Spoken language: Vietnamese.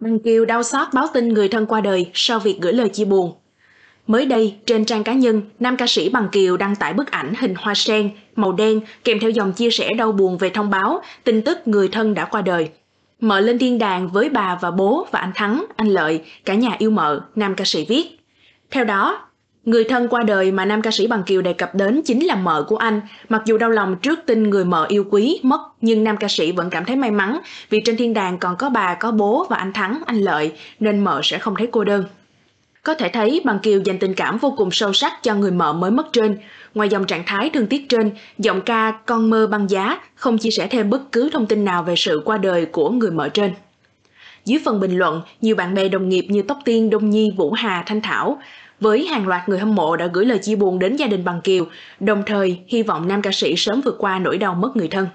Đăng Kiều đau xót báo tin người thân qua đời sau việc gửi lời chia buồn. Mới đây, trên trang cá nhân, nam ca sĩ Bằng Kiều đăng tải bức ảnh hình hoa sen, màu đen kèm theo dòng chia sẻ đau buồn về thông báo tin tức người thân đã qua đời. Mợ lên thiên đàng với bà và bố và anh Thắng, anh Lợi, cả nhà yêu mợ, nam ca sĩ viết. Theo đó, Người thân qua đời mà nam ca sĩ Bằng Kiều đề cập đến chính là mợ của anh. Mặc dù đau lòng trước tin người mợ yêu quý mất, nhưng nam ca sĩ vẫn cảm thấy may mắn vì trên thiên đàng còn có bà, có bố và anh Thắng, anh Lợi, nên mợ sẽ không thấy cô đơn. Có thể thấy Bằng Kiều dành tình cảm vô cùng sâu sắc cho người mợ mới mất trên. Ngoài dòng trạng thái thương tiếc trên, giọng ca Con mơ băng giá không chia sẻ thêm bất cứ thông tin nào về sự qua đời của người mợ trên. Dưới phần bình luận, nhiều bạn bè đồng nghiệp như Tóc Tiên, Đông Nhi, Vũ Hà, Thanh Thảo với hàng loạt người hâm mộ đã gửi lời chia buồn đến gia đình Bằng Kiều, đồng thời hy vọng nam ca sĩ sớm vượt qua nỗi đau mất người thân.